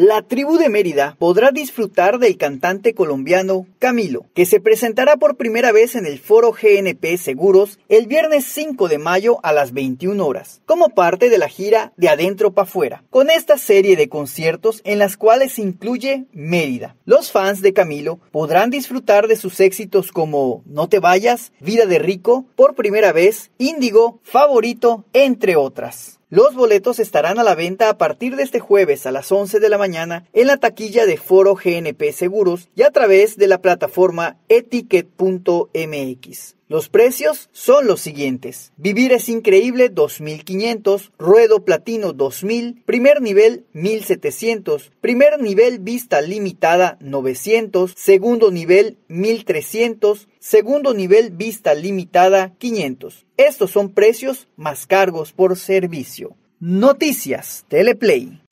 La tribu de Mérida podrá disfrutar del cantante colombiano Camilo, que se presentará por primera vez en el foro GNP Seguros el viernes 5 de mayo a las 21 horas, como parte de la gira De Adentro para Fuera, con esta serie de conciertos en las cuales incluye Mérida. Los fans de Camilo podrán disfrutar de sus éxitos como No te vayas, Vida de Rico, por primera vez, Índigo, Favorito, entre otras. Los boletos estarán a la venta a partir de este jueves a las 11 de la mañana en la taquilla de Foro GNP Seguros y a través de la plataforma etiquet.mx. Los precios son los siguientes. Vivir es increíble 2500, Ruedo Platino 2000, primer nivel 1700, primer nivel vista limitada 900, segundo nivel 1300, segundo nivel vista limitada 500. Estos son precios más cargos por servicio. Noticias Teleplay.